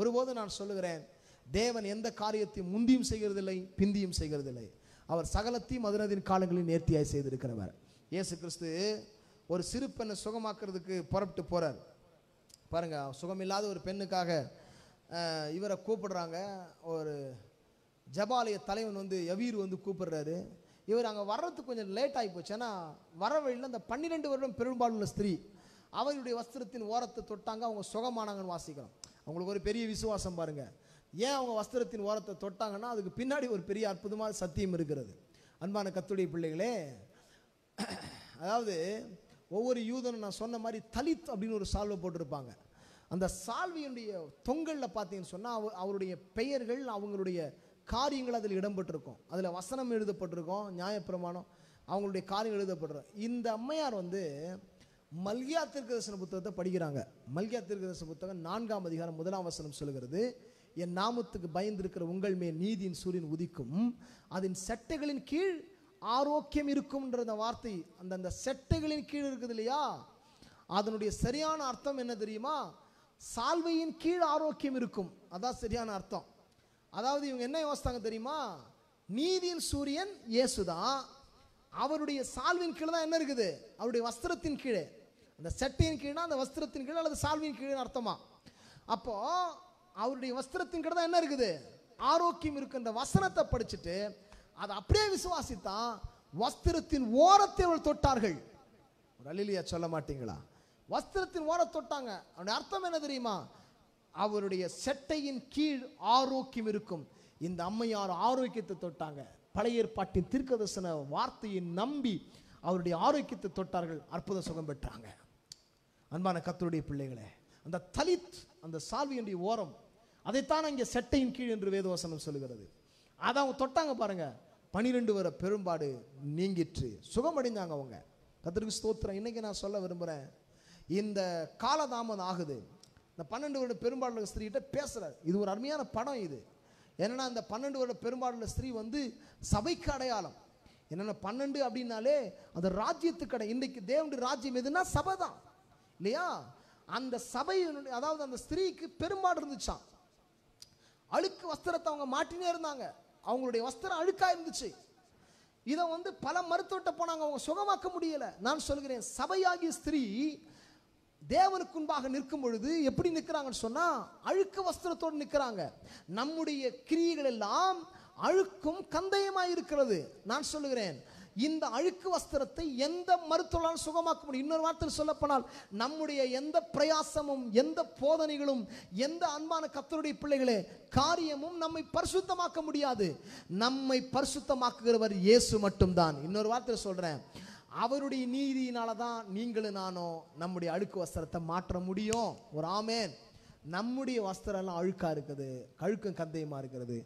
ஒருபோது நான் சொல்லுகிறேன் தேவன் எந்த காரியத்தையும் முந்தியும் செய்கிறதில்லை பிந்தியும் செய்கிறதில்லை அவர் சகலத்தையும் மதுரதின் காலங்களில் நேர்த்தியாய் செய்திருக்கிறவர் இயேசு கிறிஸ்து ஒரு சிறு பெண்ணை சுகமாக்குறதுக்கு புறப்பட்டு போகிறார் பாருங்கள் சுகமில்லாத ஒரு பெண்ணுக்காக இவரை கூப்பிடுறாங்க ஒரு ஜபாலய தலைவன் வந்து எவீர் வந்து கூப்பிடுறாரு இவர் அங்கே வர்றதுக்கு கொஞ்சம் லேட் ஆகி போச்சு ஏன்னா வர வழியில் அந்த பன்னிரெண்டு வருடம் பெரும்பாலுள்ள ஸ்திரீ அவருடைய வஸ்திரத்தின் ஓரத்தை தொட்டாங்க அவங்க சுகமானாங்கன்னு வாசிக்கிறோம் அவங்களுக்கு ஒரு பெரிய விசுவாசம் பாருங்கள் ஏன் அவங்க வஸ்திரத்தின் ஓரத்தை தொட்டாங்கன்னா அதுக்கு பின்னாடி ஒரு பெரிய அற்புதமான சத்தியம் இருக்கிறது அன்பான கத்துடைய பிள்ளைகளே அதாவது ஒவ்வொரு யூதனும் நான் சொன்ன மாதிரி தலித் அப்படின்னு ஒரு சால்வை போட்டிருப்பாங்க அந்த சால்வியினுடைய தொங்கலில் பார்த்தீங்கன்னு சொன்னால் அவருடைய பெயர்கள் அவங்களுடைய காரியங்கள் அதில் இடம்பெற்றிருக்கும் அதில் வசனம் எழுதப்பட்டிருக்கும் நியாயப்பிரமாணம் அவங்களுடைய காரியங்கள் எழுதப்பட்டிருக்கும் இந்த அம்மையார் வந்து மல்கியா திருக்கதர்சன புத்தகத்தை படிக்கிறாங்க மல்கியா தீர்க்கதரிசன புத்தகம் நான்காம் அதிகாரம் முதலாம் வசனம் சொல்கிறது என் நாமத்துக்கு பயந்திருக்கிற உங்கள் மே நீதியின் சூரியன் உதிக்கும் அதன் செட்டைகளின் கீழ் ஆரோக்கியம் இருக்கும்ன்ற அந்த வார்த்தை அந்த அந்த செட்டைகளின் கீழ் இருக்குது இல்லையா அதனுடைய சரியான அர்த்தம் என்ன தெரியுமா சால்வையின் கீழ் ஆரோக்கியம் இருக்கும் அதான் சரியான அர்த்தம் அதாவது இவங்க என்ன யோசித்தாங்க தெரியுமா நீதியின் சூரியன் இயேசுதான் அவருடைய சால்வின் கீழே தான் என்ன இருக்குது அவருடைய வஸ்திரத்தின் கீழே அந்த சட்டையின் கீழே அந்த வஸ்திரத்தின் கீழ் அல்லது சால்வின் கீழே அர்த்தமா அப்போ அவருடைய வஸ்திரத்தின் கீழே தான் என்ன இருக்குது ஆரோக்கியம் இருக்குன்ற வசனத்தை படிச்சுட்டு அதை அப்படியே விசுவாசித்தான் வஸ்திரத்தின் ஓரத்தை அவள் தொட்டார்கள் ஒரு அலிலியா சொல்ல மாட்டீங்களா வஸ்திரத்தின் ஓரத்தை தொட்டாங்க அவனுடைய அர்த்தம் என்ன தெரியுமா அவருடைய செட்டையின் கீழ் ஆரோக்கியம் இருக்கும் இந்த அம்மையார் ஆரோக்கியத்தை தொட்டாங்க பழைய ஏற்பாட்டின் தீர்க்கதர்சன வார்த்தையை நம்பி அவருடைய ஆரோக்கியத்தை தொட்டார்கள் அற்புத சுகம் பெற்றாங்க அன்பான கத்தருடைய பிள்ளைகளே அந்த தலித் அந்த சால்வியுடைய ஓரம் அதைத்தான் இங்கே செட்டையின் கீழ் என்று வேதவசனம் சொல்லுகிறது அதை அவங்க தொட்டாங்க பாருங்க பனிரெண்டு வர பெரும்பாடு நீங்கிற்று சுகமடைந்தாங்க அவங்க கத்திரிக்கு ஸ்தோத்திரம் இன்னைக்கு நான் சொல்ல விரும்புகிறேன் இந்த காலதாமதம் ஆகுது இந்த பன்னெண்டு வருட பெரும்பாடுள்ள ஸ்திரீகிட்ட பேசுகிறார் இது ஒரு அருமையான படம் இது என்னென்னா அந்த பன்னெண்டு வருட பெரும்பாடுள்ள ஸ்திரீ வந்து சபைக்கு அடையாளம் என்னென்னா பன்னெண்டு அப்படின்னாலே அந்த ராஜ்யத்துக்கு இன்றைக்கு தேவனுடைய ராஜ்யம் எதுனா சபை தான் இல்லையா அந்த சபையினுடைய அதாவது அந்த ஸ்திரீக்கு பெரும்பாடு இருந்துச்சான் அழுக்கு வஸ்திரத்தை அவங்க மாட்டினே இருந்தாங்க அவங்களுடைய வஸ்திரம் அழுக்காக இருந்துச்சு இதை வந்து பல மருத்துவட்ட போனாங்க அவங்க சுகமாக்க முடியல நான் சொல்கிறேன் சபையாகிய ஸ்திரீ தேவனுக்கு முன்பாக நிற்கும் பொழுது எப்படி நிற்கிறாங்கன்னு சொன்னால் அழுக்கு வஸ்திரத்தோடு நிற்கிறாங்க நம்முடைய கிரியைகள் எல்லாம் அழுக்கும் கந்தயமாக இருக்கிறது நான் சொல்லுகிறேன் இந்த அழுக்கு வஸ்திரத்தை எந்த மருத்துவரால் சுகமாக்க முடியும் இன்னொரு வார்த்தையில் சொல்லப்போனால் நம்முடைய எந்த பிரயாசமும் எந்த போதனைகளும் எந்த அன்பான கத்தருடைய பிள்ளைகளே காரியமும் நம்மை பரிசுத்தமாக்க முடியாது நம்மை பரிசுத்தமாக்குகிறவர் இயேசு மட்டும்தான் இன்னொரு வார்த்தையில் சொல்கிறேன் அவருடைய நீதியினால தான் நீங்களும் நானும் நம்முடைய அழுக்கு வஸ்திரத்தை மாற்ற முடியும் ஒரு ஆமேன் நம்முடைய வஸ்திரம் எல்லாம் அழுக்காக இருக்குது கழுக்கும் கந்தையமாக இருக்கிறது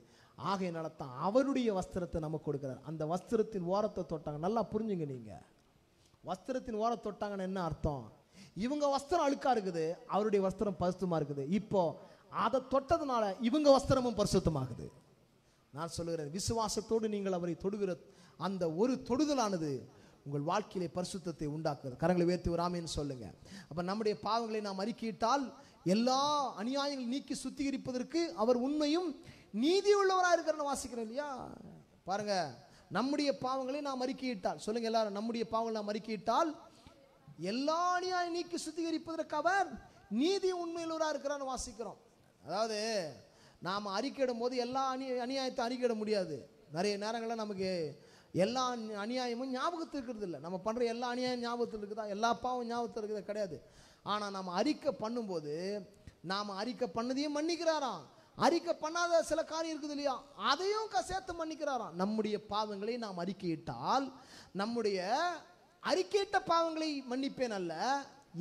ஆகையினால தான் அவருடைய வஸ்திரத்தை நமக்கு கொடுக்குறார் அந்த வஸ்திரத்தின் ஓரத்தை தொட்டாங்க நல்லா புரிஞ்சுங்க நீங்கள் வஸ்திரத்தின் ஓரத்தை தொட்டாங்கன்னு என்ன அர்த்தம் இவங்க வஸ்திரம் அழுக்காக இருக்குது அவருடைய வஸ்திரம் பரிசுத்தமாக இருக்குது இப்போ அதை தொட்டதுனால இவங்க வஸ்திரமும் பரிசுத்தமாகுது நான் சொல்லுகிறேன் விசுவாசத்தோடு நீங்கள் அவரை தொடுகிற அந்த ஒரு தொடுதலானது உங்கள் வாழ்க்கையிலே பரிசுத்தத்தை உண்டாக்குது கரங்களை உயர்த்தி விடாமேன்னு சொல்லுங்க அப்போ நம்முடைய பாவங்களை நாம் அறிக்கையிட்டால் எல்லா அநியாயங்களும் நீக்கி சுத்திகரிப்பதற்கு அவர் உண்மையும் நீதி உள்ளவராக இருக்கிறன்னு வாசிக்கிறேன் இல்லையா பாருங்க நம்முடைய பாவங்களை நாம் அறிக்கையிட்டால் சொல்லுங்க எல்லாரும் நம்முடைய பாவங்களை நாம் அறிக்கையிட்டால் எல்லா அநியாய நீக்கி சுத்திகரிப்பதற்கு அவர் நீதி உண்மையிலூராக இருக்கிறான்னு வாசிக்கிறோம் அதாவது நாம் அறிக்கையிடும் போது எல்லா அணி அநியாயத்தை அறிக்கையிட முடியாது நிறைய நேரங்களில் நமக்கு எல்லா அநியாயமும் ஞாபகத்தில் இருக்கிறது இல்லை நம்ம பண்ணுற எல்லா அநியாயம் ஞாபகத்தில் இருக்குதா எல்லா பாவம் ஞாபகத்தில் இருக்கிறது கிடையாது ஆனால் நாம் அறிக்கை பண்ணும்போது நாம் அறிக்கை பண்ணதையும் மன்னிக்கிறாராம் அறிக்கை பண்ணாத சில காரியம் இருக்குது இல்லையா அதையும் சேர்த்து மன்னிக்கிறாராம் நம்முடைய பாவங்களை நாம் அறிக்கையிட்டால் நம்முடைய அறிக்கையிட்ட பாவங்களை மன்னிப்பேன் அல்ல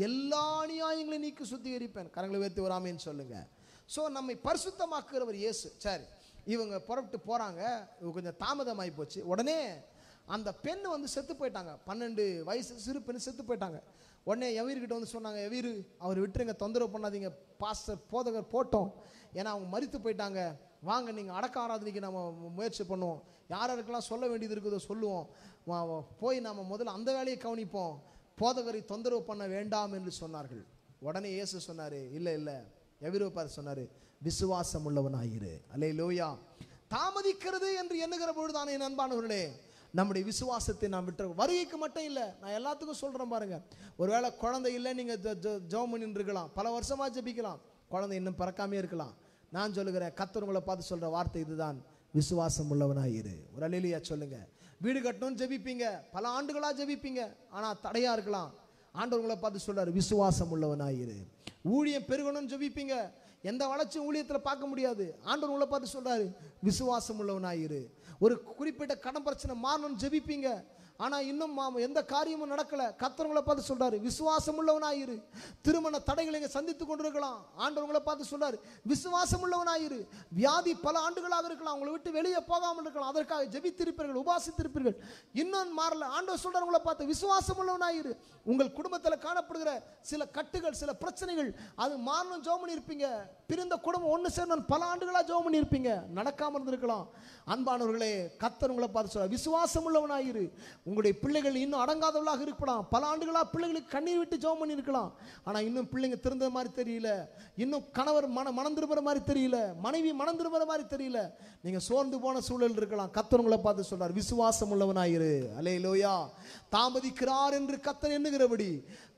எல்லா அநியாயங்களையும் நீக்கி சுத்திகரிப்பேன் கரங்களை உயர்த்தி வராமேன்னு சொல்லுங்க ஸோ நம்மை பரிசுத்தமாக்குறவர் இயேசு சரி இவங்க புறப்பட்டு போகிறாங்க கொஞ்சம் தாமதமாகி போச்சு உடனே அந்த பெண் வந்து செத்து போயிட்டாங்க பன்னெண்டு வயசு சிறு பெண் செத்து போயிட்டாங்க உடனே எவீர்கிட்ட வந்து சொன்னாங்க எவீர் அவர் விட்டுருங்க தொந்தரவு பண்ணாதீங்க பாஸ்டர் போதகர் போட்டோம் ஏன்னா அவங்க மறித்து போயிட்டாங்க வாங்க நீங்கள் அடக்க ஆராதனைக்கு நம்ம முயற்சி பண்ணுவோம் யார் யாருக்கெல்லாம் சொல்ல வேண்டியது இருக்குதோ சொல்லுவோம் போய் நம்ம முதல்ல அந்த வேலையை கவனிப்போம் போதகரை தொந்தரவு பண்ண வேண்டாம் என்று சொன்னார்கள் உடனே இயேசு சொன்னார் இல்லை இல்லை எவிரோப்பார் சொன்னார் விசுவாசம் உள்ளவனாயிரு அல்லே லோயா தாமதிக்கிறது என்று எண்ணுகிற பொழுதான என் அன்பானவர்களே நம்முடைய விசுவாசத்தை நான் விட்டு வருகைக்கு மட்டும் இல்லை நான் எல்லாத்துக்கும் சொல்கிறேன் பாருங்கள் ஒருவேளை குழந்தை இல்லை நீங்கள் ஜோ ஜோம் இருக்கலாம் பல வருஷமாக ஜபிக்கலாம் குழந்தை இன்னும் பிறக்காமே இருக்கலாம் நான் சொல்லுகிறேன் கத்தவங்களை பார்த்து சொல்கிற வார்த்தை இதுதான் விசுவாசம் உள்ளவனாக இரு ஒரு அலிலியா சொல்லுங்கள் வீடு கட்டணும்னு ஜெபிப்பீங்க பல ஆண்டுகளாக ஜெபிப்பீங்க ஆனால் தடையாக இருக்கலாம் ஆண்டவங்களை பார்த்து சொல்கிறார் விசுவாசம் உள்ளவனாயிரு ஊழியம் பெருகணும்னு ஜெபிப்பீங்க எந்த வளர்ச்சியும் ஊழியத்தில் பார்க்க முடியாது ஆண்டவங்களை பார்த்து சொல்கிறாரு விசுவாசம் உள்ளவனாயிரு ஒரு குறிப்பிட்ட கடன் பிரச்சனை மாறணும்னு ஜெபிப்பீங்க ஆனால் இன்னும் எந்த காரியமும் நடக்கலை கத்தவங்களை பார்த்து சொல்கிறாரு விசுவாசம் உள்ளவனாயிரு திருமண தடைகளை இங்கே சந்தித்து கொண்டிருக்கலாம் ஆண்டவங்களை பார்த்து சொல்கிறார் விசுவாசம் உள்ளவனாயிரு வியாதி பல ஆண்டுகளாக இருக்கலாம் அவங்களை விட்டு வெளியே போகாமல் இருக்கலாம் அதற்காக ஜெபித்திருப்பீர்கள் உபாசித்திருப்பீர்கள் இன்னும் மாறல ஆண்டவர் சொல்கிறார் பார்த்து விசுவாசம் உள்ளவனாயிரு உங்கள் குடும்பத்தில் காணப்படுகிற சில கட்டுகள் சில பிரச்சனைகள் அது மாறணும் ஜோம் பண்ணியிருப்பீங்க பிரிந்த குடும்பம் ஒன்று சேர்ந்து பல ஆண்டுகளாக ஜோம் பண்ணியிருப்பீங்க நடக்காமல் இருந்திருக்கலாம் அன்பானவர்களே கத்தர் உங்களை பார்த்து சொல்ல விசுவாசம் உள்ளவனாயிரு உங்களுடைய பிள்ளைகள் இன்னும் அடங்காதவளாக இருக்கலாம் பல ஆண்டுகளாக பிள்ளைகளுக்கு கண்ணீர் விட்டு ஜெபம் பண்ணியிருக்கலாம் ஆனால் இன்னும் பிள்ளைங்க திருந்த மாதிரி தெரியல இன்னும் கணவர் மன மனம் திரும்புகிற மாதிரி தெரியல மனைவி மனம் திரும்புகிற மாதிரி தெரியல நீங்கள் சோர்ந்து போன சூழல் இருக்கலாம் கத்தவங்களை பார்த்து சொல்கிறார் விசுவாசம் உள்ளவனாயிரு அலே லோயா தாமதிக்கிறார் என்று கத்தர் எண்ணுகிறபடி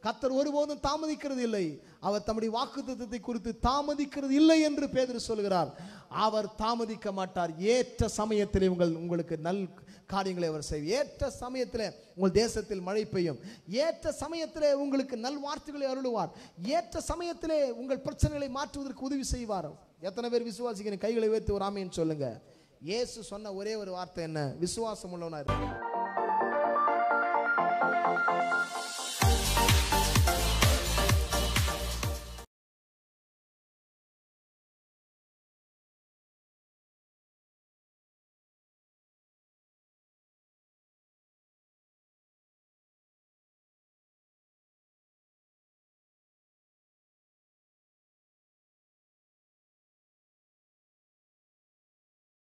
கத்தர் ஒருபோதும் தாமதிக்கிறது இல்லை அவர் தம்முடைய வாக்கு குறித்து தாமதிக்கிறது இல்லை என்று பேதர் சொல்கிறார் அவர் தாமதிக்க மாட்டார் ஏற்ற சமயத்தில் உங்கள் உங்களுக்கு நல் காரியங்களை அவர் செய்வார் ஏற்ற சமயத்தில் உங்கள் தேசத்தில் மழை பெய்யும் ஏற்ற சமயத்தில் உங்களுக்கு நல்வார்த்தைகளை அருளுவார் ஏற்ற சமயத்தில் உங்கள் பிரச்சனைகளை மாற்றுவதற்கு உதவி செய்வார் எத்தனை பேர் விசுவாசிக்கிறேன் கைகளை உயர்த்து ஒரு ஆமையன்னு சொல்லுங்க இயேசு சொன்ன ஒரே ஒரு வார்த்தை என்ன விசுவாசம் உள்ளவனா இருக்கு